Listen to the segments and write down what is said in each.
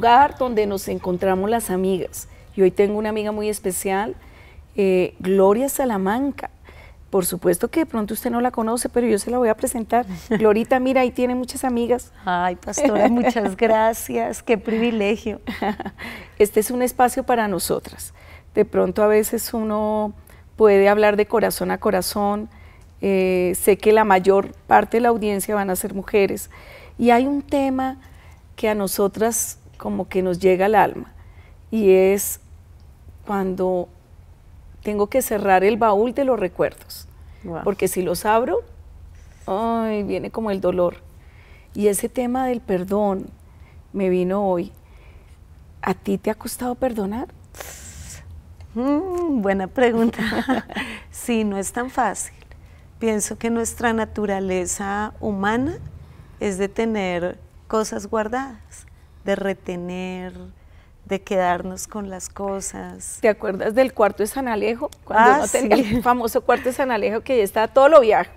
lugar donde nos encontramos las amigas. Y hoy tengo una amiga muy especial, eh, Gloria Salamanca. Por supuesto que de pronto usted no la conoce, pero yo se la voy a presentar. Glorita, mira, ahí tiene muchas amigas. Ay, pastora, muchas gracias, qué privilegio. Este es un espacio para nosotras. De pronto a veces uno puede hablar de corazón a corazón. Eh, sé que la mayor parte de la audiencia van a ser mujeres. Y hay un tema que a nosotras como que nos llega al alma y es cuando tengo que cerrar el baúl de los recuerdos, porque si los abro, ay, viene como el dolor. Y ese tema del perdón me vino hoy. ¿A ti te ha costado perdonar? Mm, buena pregunta. sí, no es tan fácil. Pienso que nuestra naturaleza humana es de tener cosas guardadas de retener, de quedarnos con las cosas. ¿Te acuerdas del cuarto de San Alejo? Cuando ah, uno tenía el famoso cuarto de San Alejo que ya estaba todo lo viejo.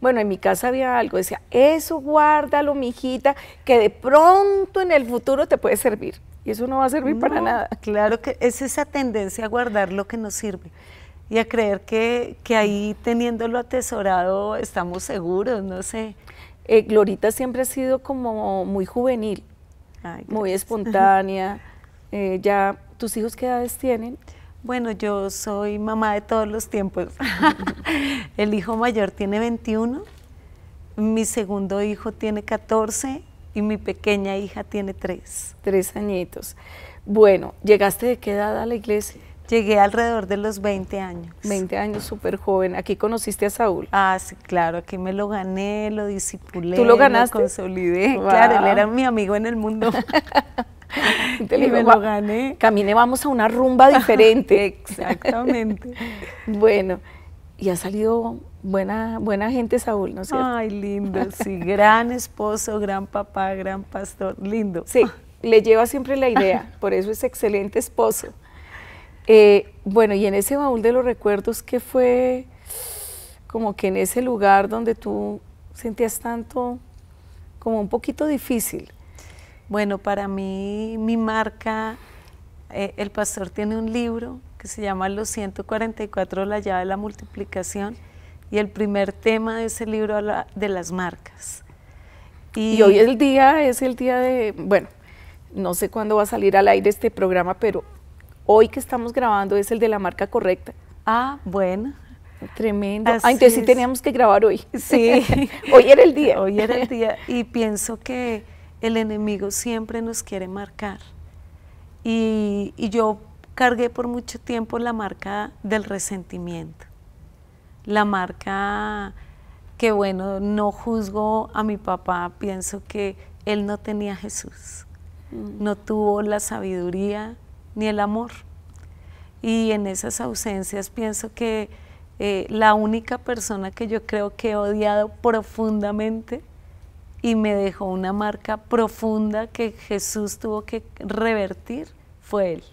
Bueno, en mi casa había algo, decía, eso guárdalo, mijita, que de pronto en el futuro te puede servir. Y eso no va a servir para nada. Claro que es esa tendencia a guardar lo que nos sirve y a creer que, que ahí teniéndolo atesorado estamos seguros, no sé. Eh, Glorita siempre ha sido como muy juvenil muy espontánea. Eh, ya, ¿tus hijos qué edades tienen? Bueno, yo soy mamá de todos los tiempos. El hijo mayor tiene 21, mi segundo hijo tiene 14 y mi pequeña hija tiene 3. Tres añitos. Bueno, ¿llegaste de qué edad a la iglesia? Llegué alrededor de los 20 años. 20 años, súper joven. Aquí conociste a Saúl. Ah, sí, claro, aquí me lo gané, lo disipulé. ¿Tú lo ganaste? Lo consolidé, claro, él era mi amigo en el mundo. y me lo gané. Camine, vamos a una rumba diferente. Exactamente. bueno, y ha salido buena, buena gente, Saúl, ¿no es cierto? Ay, lindo, sí, gran esposo, gran papá, gran pastor, lindo. Sí, le lleva siempre la idea, por eso es excelente esposo. Eh, bueno, y en ese baúl de los recuerdos, que fue como que en ese lugar donde tú sentías tanto, como un poquito difícil? Bueno, para mí mi marca, eh, el pastor tiene un libro que se llama Los 144, la llave de la multiplicación, y el primer tema de ese libro habla de las marcas. Y, y hoy el día es el día de, bueno, no sé cuándo va a salir al aire este programa, pero hoy que estamos grabando es el de la marca correcta. Ah, bueno. Tremendo. ah, entonces sí teníamos que grabar hoy. Sí. hoy era el día. Hoy era el día. Y pienso que el enemigo siempre nos quiere marcar. Y, yo cargué por mucho tiempo la marca del resentimiento. La marca que, bueno, no juzgo a mi papá, pienso que él no tenía Jesús. Mm. No tuvo la sabiduría, ni el amor. Y en esas ausencias pienso que eh, la única persona que yo creo que he odiado profundamente y me dejó una marca profunda que Jesús tuvo que revertir fue él.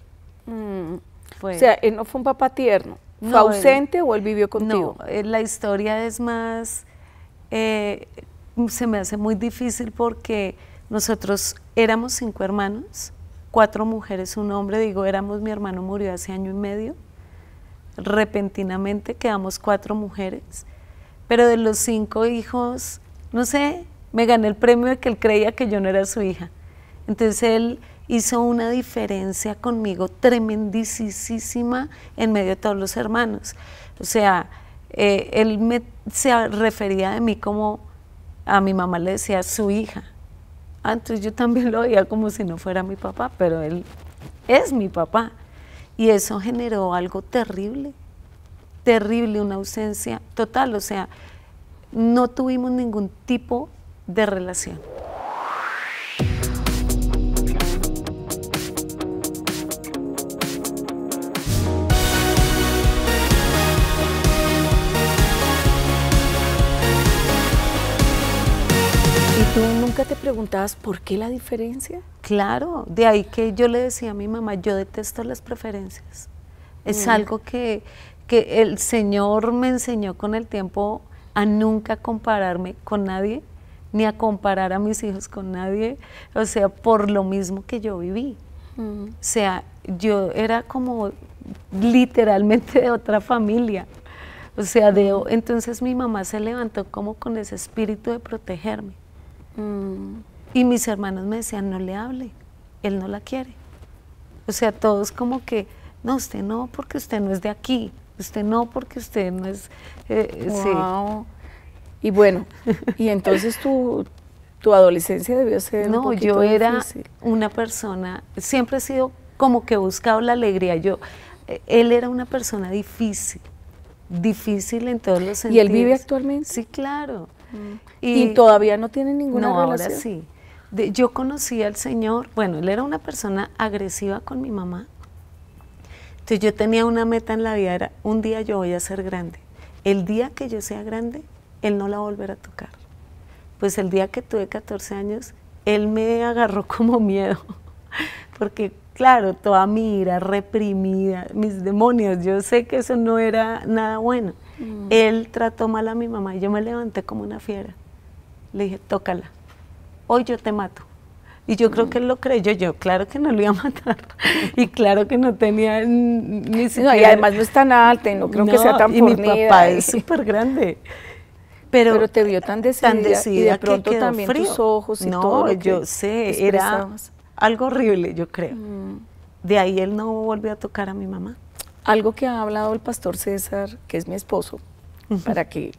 Mm. o sea, él no fue un papá tierno. ¿Fue ausente o él vivió contigo? Eh, la historia es más, eh, se me hace muy difícil porque nosotros éramos cinco hermanos, cuatro mujeres, un hombre, digo, éramos, mi hermano murió hace año y medio, repentinamente quedamos cuatro mujeres, pero de los cinco hijos, no sé, me gané el premio de que él creía que yo no era su hija. Entonces él hizo una diferencia conmigo tremendísima en medio de todos los hermanos. O sea, eh, él se refería a mí como a mi mamá le decía su hija. Antes yo también lo veía como si no fuera mi papá, pero él es mi papá. Y eso generó algo terrible, terrible, una ausencia total. O sea, no tuvimos ningún tipo de relación. te preguntabas por qué la diferencia? Claro, de ahí que yo le decía a mi mamá, yo detesto las preferencias. Es mm. algo que, que el Señor me enseñó con el tiempo a nunca compararme con nadie, ni a comparar a mis hijos con nadie, o sea, por lo mismo que yo viví. Mm. O sea, yo era como literalmente de otra familia. O sea, de, entonces mi mamá se levantó como con ese espíritu de protegerme. Mm. Y mis hermanos me decían, no le hable, él no la quiere. O sea, todos como que, no, usted no, porque usted no es de aquí, usted no, porque usted no es... Eh, eh, sí. Y bueno, y entonces tu, tu adolescencia debió ser... No, yo era una persona, siempre he sido como que he buscado la alegría. Yo, eh, él era una persona difícil, difícil en todos los sentidos. ¿Y él vive actualmente? Sí, claro. Mm. Y, todavía no tiene ninguna no, ahora sí. yo conocí al señor, bueno, él era una persona agresiva con mi mamá. Entonces yo tenía una meta en la vida, era un día yo voy a ser grande. El día que yo sea grande, él no la volverá a a tocar. Pues el día que tuve 14 años, él me agarró como miedo, porque claro, toda mi ira reprimida, mis demonios, yo sé que eso no era nada bueno. Mm. Él trató mal a mi mamá y yo me levanté como una fiera. Le dije, tócala, hoy yo te mato. Y yo creo que él lo creyó, yo claro que no lo iba a matar. Y claro que no tenía ni siquiera... y además no es tan alta no creo que sea tan y mi papá es súper grande. Pero, te vio tan decidida, y de pronto también ojos y todo yo sé, era algo horrible, yo creo. Mm. De ahí él no volvió a tocar a mi mamá. Algo que ha hablado el pastor César, que es mi esposo, para que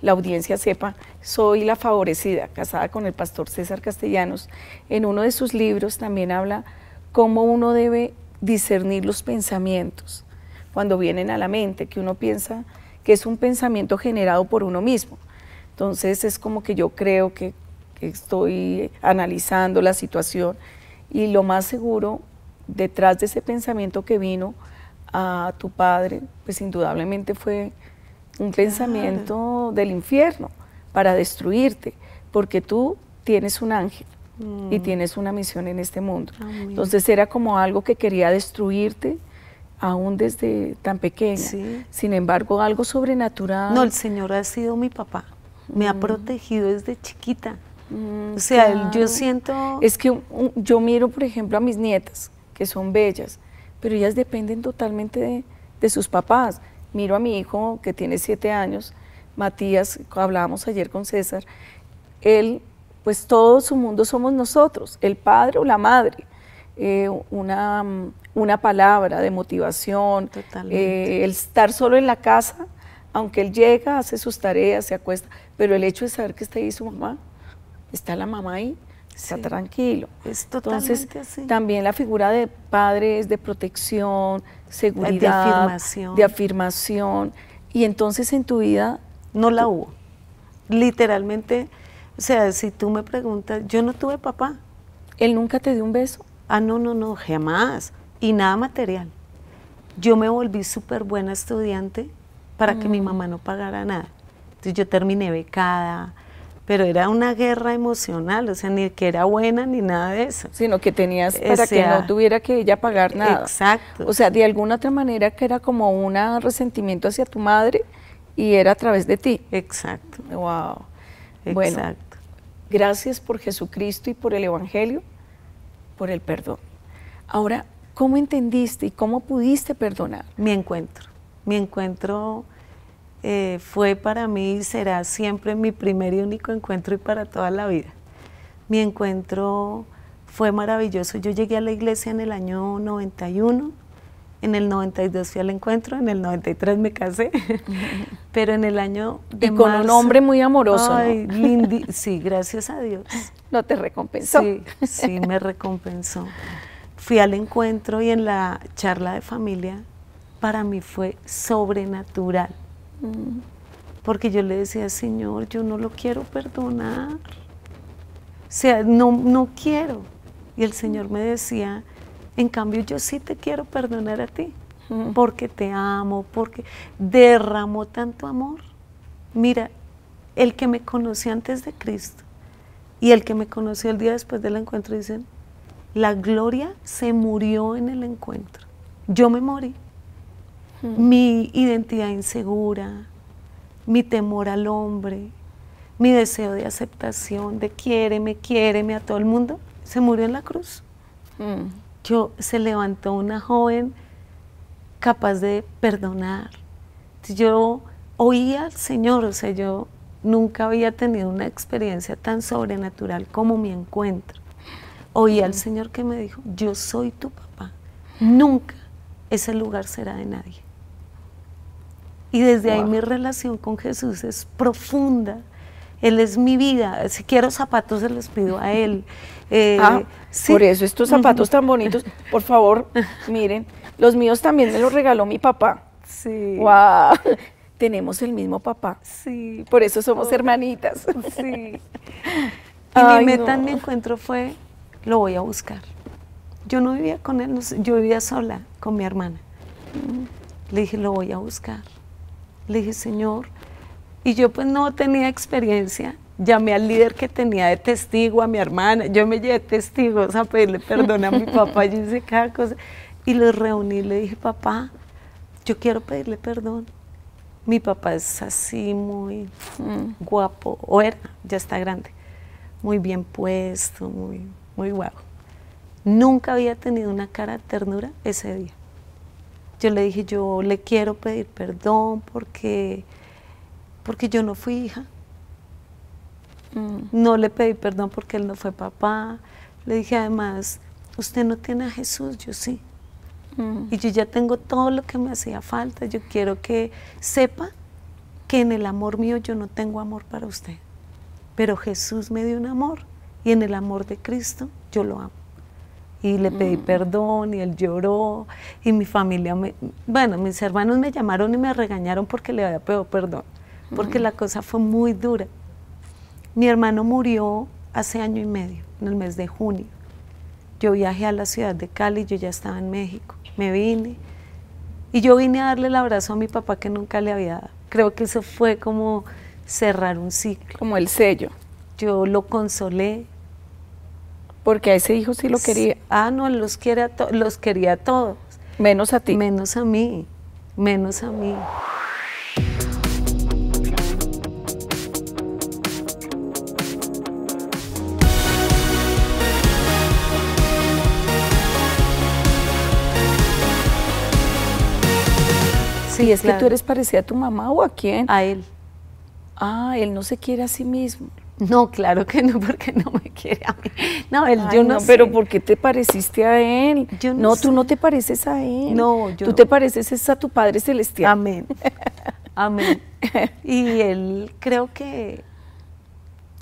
la audiencia sepa, soy la favorecida, casada con el pastor César Castellanos. En uno de sus libros también habla cómo uno debe discernir los pensamientos cuando vienen a la mente, que uno piensa que es un pensamiento generado por uno mismo. Entonces es como que yo creo que estoy analizando la situación y lo más seguro, detrás de ese pensamiento que vino, a tu padre, pues indudablemente fue un pensamiento del infierno para destruirte, porque tú tienes un ángel y mm. tienes una misión en este mundo. Entonces era como algo que quería destruirte aún desde tan pequeña. Sin embargo, algo sobrenatural. No, el Señor ha sido mi papá. Me ha mm. protegido desde chiquita. Mm, o sea, yo siento... Es que yo miro, por ejemplo, a mis nietas, que son bellas, pero ellas dependen totalmente de, sus papás. Miro a mi hijo que tiene siete años, Matías, hablábamos ayer con César, él, pues todo su mundo somos nosotros, el padre o la madre, eh, una, palabra de motivación, eh, el estar solo en la casa, aunque él llega, hace sus tareas, se acuesta, pero el hecho de saber que está ahí su mamá, está la mamá ahí, está tranquilo. Es Entonces, así. también la figura de padres de protección, seguridad, de afirmación. de afirmación. Y entonces en tu vida... No la hubo. Literalmente, o sea, si tú me preguntas, yo no tuve papá. ¿Él nunca te dio un beso? Ah, no, no, no, jamás. Y nada material. Yo me volví súper buena estudiante para que mi mm. mamá no pagara nada. Entonces yo terminé becada, pero era una guerra emocional, o sea, ni que era buena ni nada de eso. Sino que tenías para que no tuviera que ella pagar nada. Exacto. O sea, de alguna otra manera que era como un resentimiento hacia tu madre y era a través de ti. Exacto. Wow. Exacto. Bueno, gracias por Jesucristo y por el Evangelio, por el perdón. Ahora, ¿cómo entendiste y cómo pudiste perdonar? Mi encuentro. Mi encuentro eh, fue para mí y será siempre mi primer y único encuentro y para toda la vida. Mi encuentro fue maravilloso. Yo llegué a la iglesia en el año 91, en el 92 fui al encuentro, en el 93 me casé, pero en el año de y con un hombre muy amoroso. Ay, sí, gracias a Dios. No te recompensó. Sí, sí me recompensó. Fui al encuentro y en la charla de familia para mí fue sobrenatural. Mm. Porque yo le decía, Señor, yo no lo quiero perdonar. O sea, no, no quiero. Y el Señor me decía, en cambio yo sí te quiero perdonar a ti, porque te amo, porque derramó tanto amor. Mira, el que me conoció antes de Cristo y el que me conoció el día después del encuentro dicen, la gloria se murió en el encuentro. Yo me morí mi identidad insegura, mi temor al hombre, mi deseo de aceptación, de quiéreme, quiéreme a todo el mundo, se murió en la cruz. Mm. Yo se levantó una joven capaz de perdonar. Yo oía al Señor, o sea, yo nunca había tenido una experiencia tan sobrenatural como mi encuentro. Oía al mm. Señor que me dijo, yo soy tu papá, nunca ese lugar será de nadie. Y desde ahí mi relación con Jesús es profunda. Él es mi vida. Si quiero zapatos, se los pido a Él. Ah, eh, por eso estos zapatos tan bonitos, por favor, miren, los míos también me los regaló mi papá. Sí. ¡Wow! Tenemos el mismo papá. Sí. Por eso somos hermanitas. Sí. Y mi meta en mi encuentro fue, lo voy a buscar. Yo no vivía con él, yo vivía sola con mi hermana. Mm. Le dije, lo voy a buscar. Le dije, Señor, y yo pues no tenía experiencia. Llamé al líder que tenía de testigo, a mi hermana, yo me llevé testigos a pedirle perdón a mi papá, yo hice cada cosa. Y los reuní, le dije, papá, yo quiero pedirle perdón. Mi papá es así, muy mm. guapo, o era, ya está grande, muy bien puesto, muy, muy guapo. Nunca había tenido una cara de ternura ese día. Yo le dije, yo le quiero pedir perdón porque, porque yo no fui hija. Mm. No le pedí perdón porque él no fue papá. Le dije además, usted no tiene a Jesús, yo sí. Mm. Y yo ya tengo todo lo que me hacía falta. Yo quiero que sepa que en el amor mío yo no tengo amor para usted. Pero Jesús me dio un amor y en el amor de Cristo yo lo amo y le pedí mm. perdón y él lloró y mi familia, bueno, mis hermanos me llamaron y me regañaron porque le había pedido perdón, porque mm. la cosa fue muy dura. Mi hermano murió hace año y medio, en el mes de junio. Yo viajé a la ciudad de Cali, yo ya estaba en México, me vine y yo vine a darle el abrazo a mi papá que nunca le había dado. Creo que eso fue como cerrar un ciclo. Como el sello. Yo lo consolé, porque a ese hijo sí lo quería. Ah, no, los, quiere los quería a todos. Menos a ti. Menos a mí. Menos a mí. Sí, es que tú eres parecida a tu mamá o a quién? A él. Ah, él no se quiere a sí mismo. No, claro que no, porque no no, no, pero ¿por qué te pareciste a él? no, tú no te pareces a él. No, Tú te pareces a tu Padre Celestial. Amén. Amén. Y él creo que,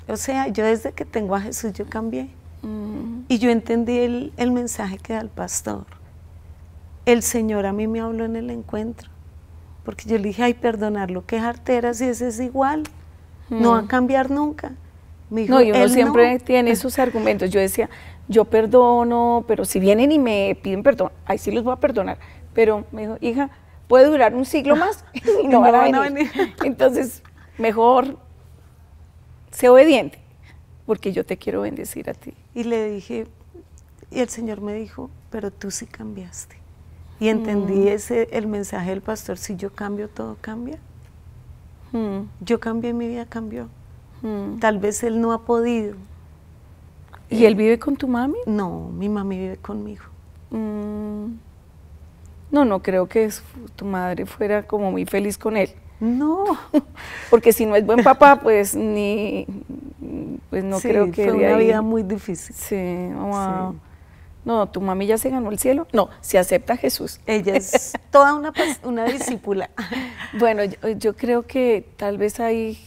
o sea, yo desde que tengo a Jesús yo cambié. Mm. Y yo entendí el, mensaje que da el pastor. El Señor a mí me habló en el encuentro porque yo le dije, ay, perdonarlo, qué jartera y ese es igual, no va a mm. cambiar nunca no, y uno siempre tiene esos argumentos. Yo decía, yo perdono, pero si vienen y me piden perdón, ahí sí los voy a perdonar. Pero me dijo, hija, puede durar un siglo más no, van, a venir. Entonces, mejor sé obediente, porque yo te quiero bendecir a ti. Y le dije, y el Señor me dijo, pero tú sí cambiaste. Y entendí mm. ese, el mensaje del pastor, si yo cambio, todo cambia. Mm. Yo cambié, mi vida cambió. Mm. Tal vez él no ha podido. ¿Y él vive con tu mami? No, mi mami vive conmigo. Mm. No, no creo que tu madre fuera como muy feliz con él. No. Porque si no es buen papá, pues ni. Pues no creo que. Fue una vida muy difícil. Sí, No, tu mami ya se ganó el cielo. No, se acepta Jesús. Ella es toda una, una discípula. bueno, yo, yo, creo que tal vez hay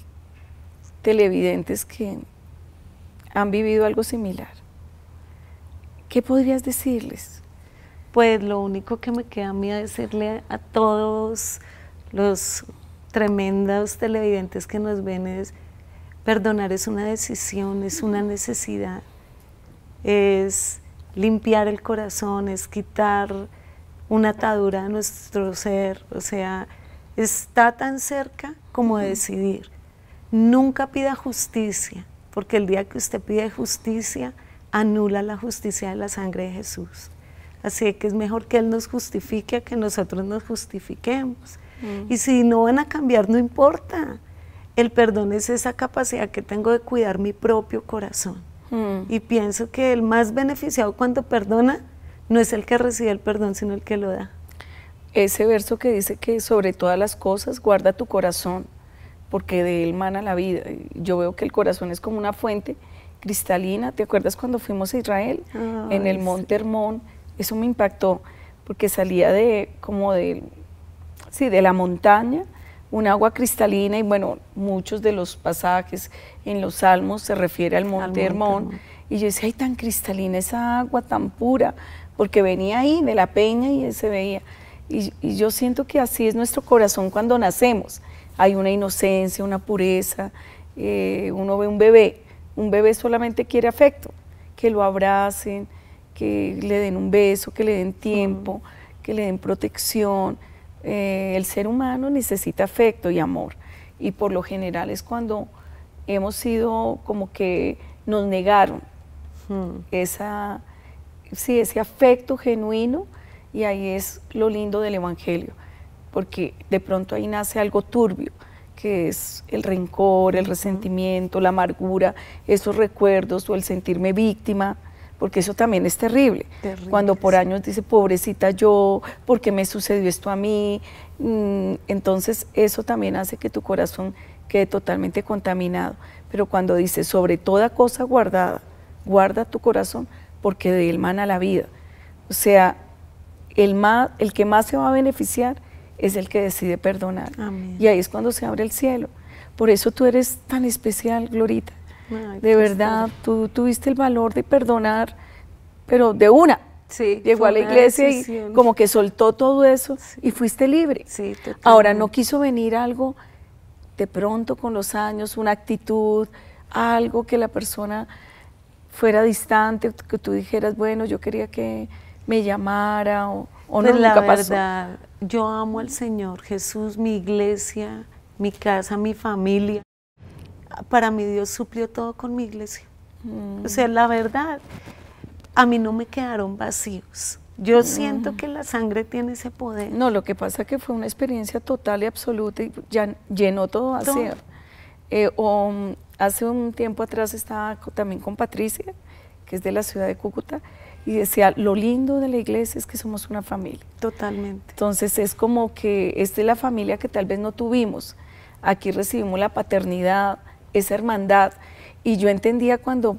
televidentes que han vivido algo similar. ¿Qué podrías decirles? Pues lo único que me queda a mí decirle a todos los tremendos televidentes que nos ven es perdonar es una decisión, es una necesidad, es limpiar el corazón, es quitar una atadura a nuestro ser, o sea, está tan cerca como decidir. Nunca pida justicia, porque el día que usted pide justicia, anula la justicia de la sangre de Jesús. Así que es mejor que Él nos justifique a que nosotros nos justifiquemos. Mm. Y si no van a cambiar, no importa. El perdón es esa capacidad que tengo de cuidar mi propio corazón. Mm. Y pienso que el más beneficiado cuando perdona no es el que recibe el perdón, sino el que lo da. Ese verso que dice que sobre todas las cosas guarda tu corazón, porque de él mana la vida. Yo veo que el corazón es como una fuente cristalina. ¿Te acuerdas cuando fuimos a Israel? en el Monte Hermón. Eso me impactó porque salía de como de, la montaña un agua cristalina y bueno, muchos de los pasajes en los salmos se refiere al monte, Hermón. Y yo decía, ay, tan cristalina esa agua, tan pura, porque venía ahí de la peña y se veía. y yo siento que así es nuestro corazón cuando nacemos hay una inocencia, una pureza. Eh, uno ve un bebé, un bebé solamente quiere afecto, que lo abracen, que le den un beso, que le den tiempo, que le den protección. Eh, el ser humano necesita afecto y amor. Y por lo general es cuando hemos sido como que nos negaron hmm. ese afecto genuino y ahí es lo lindo del Evangelio porque de pronto ahí nace algo turbio, que es el rencor, el resentimiento, la amargura, esos recuerdos o el sentirme víctima, porque eso también es terrible. Cuando por años dice, pobrecita yo, ¿por qué me sucedió esto a mí? Mm, entonces eso también hace que tu corazón quede totalmente contaminado. Pero cuando dice, sobre toda cosa guardada, guarda tu corazón, porque de él mana la vida. O sea, el, más, el que más se va a beneficiar es el que decide perdonar. Y ahí es cuando se abre el cielo. Por eso tú eres tan especial, Glorita. de verdad, tú tuviste el valor de perdonar, pero de una. Llegó a la iglesia y como que soltó todo eso y fuiste libre. Ahora no quiso venir algo de pronto con los años, una actitud, algo que la persona fuera distante, que tú dijeras, bueno, yo quería que me llamara o, no, pues la yo amo al Señor Jesús, mi iglesia, mi casa, mi familia. Para mí Dios suplió todo con mi iglesia. O sea, la verdad, a mí no me quedaron vacíos. Yo siento que la sangre tiene ese poder. No, lo que pasa es que fue una experiencia total y absoluta y ya llenó todo eh, um, hace un tiempo atrás estaba también con Patricia, que es de la ciudad de Cúcuta, y decía, lo lindo de la iglesia es que somos una familia. Totalmente. Entonces es como que esta es la familia que tal vez no tuvimos. Aquí recibimos la paternidad, esa hermandad. Y yo entendía cuando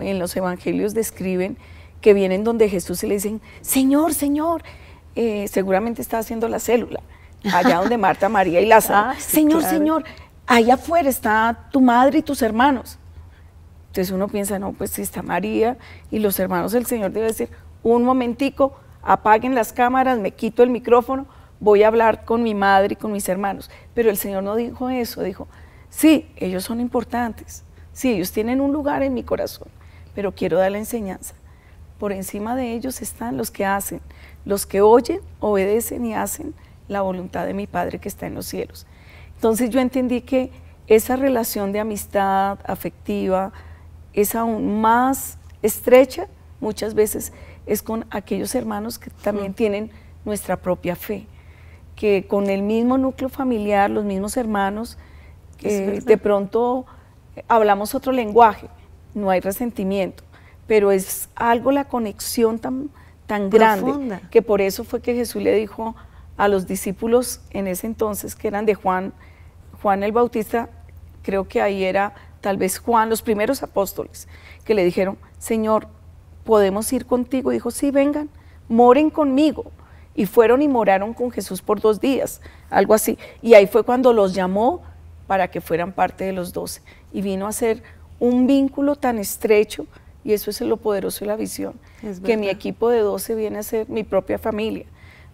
en los evangelios describen que vienen donde Jesús y le dicen, Señor, Señor, eh, seguramente está haciendo la célula, allá donde Marta, María y Lázaro. Ah, señor, Señor, allá afuera está tu madre y tus hermanos. Entonces uno piensa, no, pues si está María y los hermanos del Señor debe decir, un momentico, apaguen las cámaras, me quito el micrófono, voy a hablar con mi madre y con mis hermanos. Pero el Señor no dijo eso, dijo, sí, ellos son importantes, sí, ellos tienen un lugar en mi corazón, pero quiero dar la enseñanza. Por encima de ellos están los que hacen, los que oyen, obedecen y hacen la voluntad de mi Padre que está en los cielos. Entonces yo entendí que esa relación de amistad afectiva, es aún más estrecha, muchas veces es con aquellos hermanos que también mm. tienen nuestra propia fe, que con el mismo núcleo familiar, los mismos hermanos, eh, de pronto eh, hablamos otro lenguaje, no hay resentimiento, pero es algo la conexión tan, tan grande, que por eso fue que Jesús le dijo a los discípulos en ese entonces, que eran de Juan, Juan el Bautista, creo que ahí era tal vez Juan, los primeros apóstoles, que le dijeron, Señor, ¿podemos ir contigo? Y dijo, sí, vengan, moren conmigo. Y fueron y moraron con Jesús por dos días, algo así. Y ahí fue cuando los llamó para que fueran parte de los doce. Y vino a ser un vínculo tan estrecho, y eso es lo poderoso de la visión, que mi equipo de doce viene a ser mi propia familia,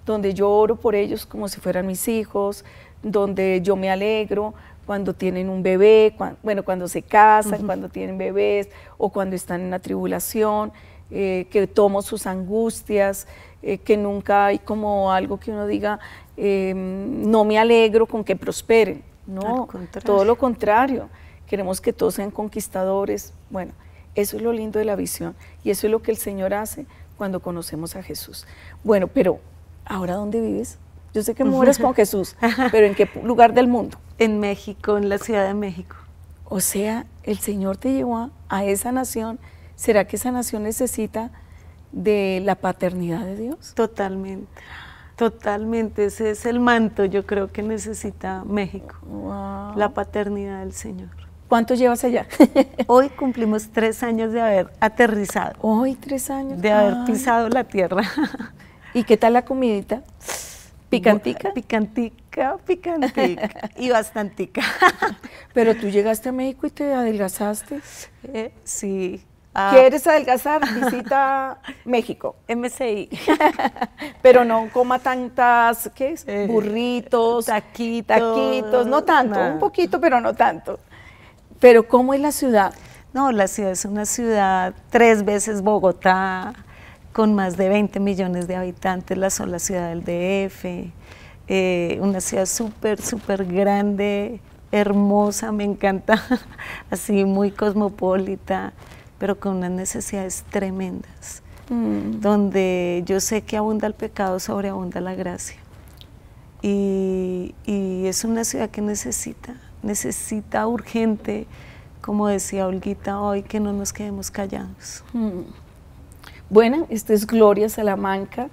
donde yo oro por ellos como si fueran mis hijos, donde yo me alegro, cuando tienen un bebé, bueno, cuando se casan, cuando tienen bebés o cuando están en la tribulación, eh, que tomo sus angustias, eh, que nunca hay como algo que uno diga, em, no me alegro con que prosperen. No, todo lo contrario. Queremos que todos sean conquistadores. Bueno, eso es lo lindo de la visión y eso es lo que el Señor hace cuando conocemos a Jesús. Bueno, pero ¿ahora dónde vives? Yo sé que mueres con Jesús, pero ¿en qué lugar del mundo? en México, en la Ciudad de México. O sea, el Señor te llevó a, esa nación. ¿Será que esa nación necesita de la paternidad de Dios? Totalmente. Totalmente, ese es el manto, yo creo que necesita México, la paternidad del Señor. ¿Cuánto llevas allá? Hoy cumplimos tres años de haber aterrizado. Hoy tres años. De haber pisado la tierra. ¿Y qué tal la comidita? Picantica. Picantica, picantica y bastantica. Pero tú llegaste a México y te adelgazaste. Eh, sí. Ah. ¿Quieres adelgazar? Visita México. MCI. Pero no coma tantas, ¿qué es? Eh, Burritos, taquitos, taquitos, no tanto, un poquito, pero no tanto. Pero ¿cómo es la ciudad? No, la ciudad es una ciudad tres veces Bogotá, con más de 20 millones de habitantes, la sola ciudad del DF, eh, una ciudad súper, súper grande, hermosa, me encanta, así muy cosmopolita, pero con unas necesidades tremendas, mm. donde yo sé que abunda el pecado, sobreabunda la gracia. Y, es una ciudad que necesita, necesita urgente, como decía Olguita hoy, que no nos quedemos callados. Mm. Bueno, esta es Gloria Salamanca,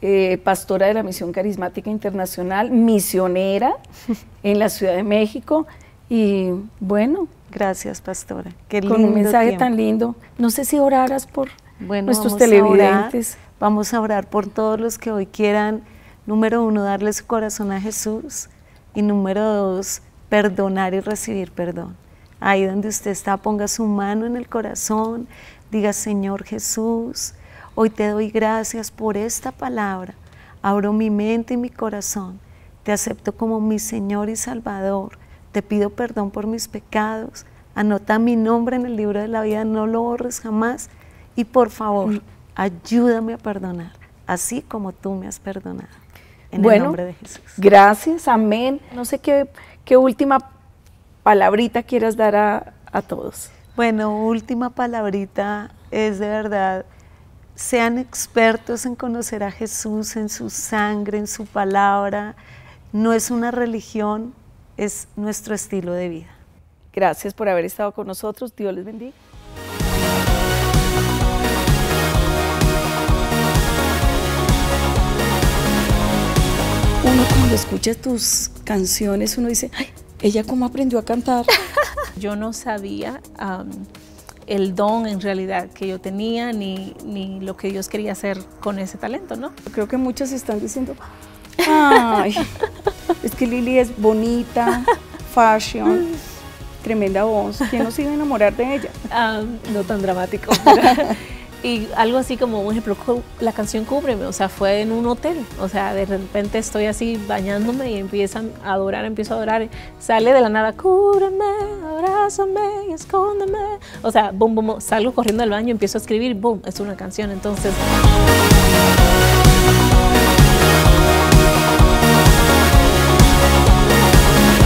eh, pastora de la Misión Carismática Internacional, misionera en la Ciudad de México. Y bueno. Gracias, pastora. Qué lindo con un mensaje tan lindo. No sé si oraras por nuestros televidentes. vamos a orar por todos los que hoy quieran, número uno, darle su corazón a Jesús. Y número dos, perdonar y recibir perdón. Ahí donde usted está, ponga su mano en el corazón, Diga, Señor Jesús, hoy te doy gracias por esta palabra. Abro mi mente y mi corazón. Te acepto como mi Señor y Salvador. Te pido perdón por mis pecados. Anota mi nombre en el libro de la vida, no lo borres jamás. Y por favor, ayúdame a perdonar, así como tú me has perdonado. En el nombre de Jesús. Gracias, amén. No sé qué, última palabrita quieras dar a, a todos. Bueno, última palabrita es de verdad, sean expertos en conocer a Jesús, en su sangre, en su palabra. No es una religión, es nuestro estilo de vida. Gracias por haber estado con nosotros. Dios les bendiga. Uno cuando escucha tus canciones, uno dice, ay, ¿Ella cómo aprendió a cantar? yo no sabía el don en realidad que yo tenía ni, lo que Dios quería hacer con ese talento, ¿no? Creo que muchos están diciendo, ay, es que Lili es bonita, fashion, tremenda voz, ¿quién no se iba a enamorar de ella? no tan dramático y algo así como, por ejemplo, la canción Cúbreme, o sea, fue en un hotel, o sea, de repente estoy así bañándome y empiezan a adorar, empiezo a adorar, sale de la nada, cúbreme, abrázame, escóndeme, o sea, boom, boom, salgo corriendo al baño, empiezo a escribir, boom, es una canción, entonces...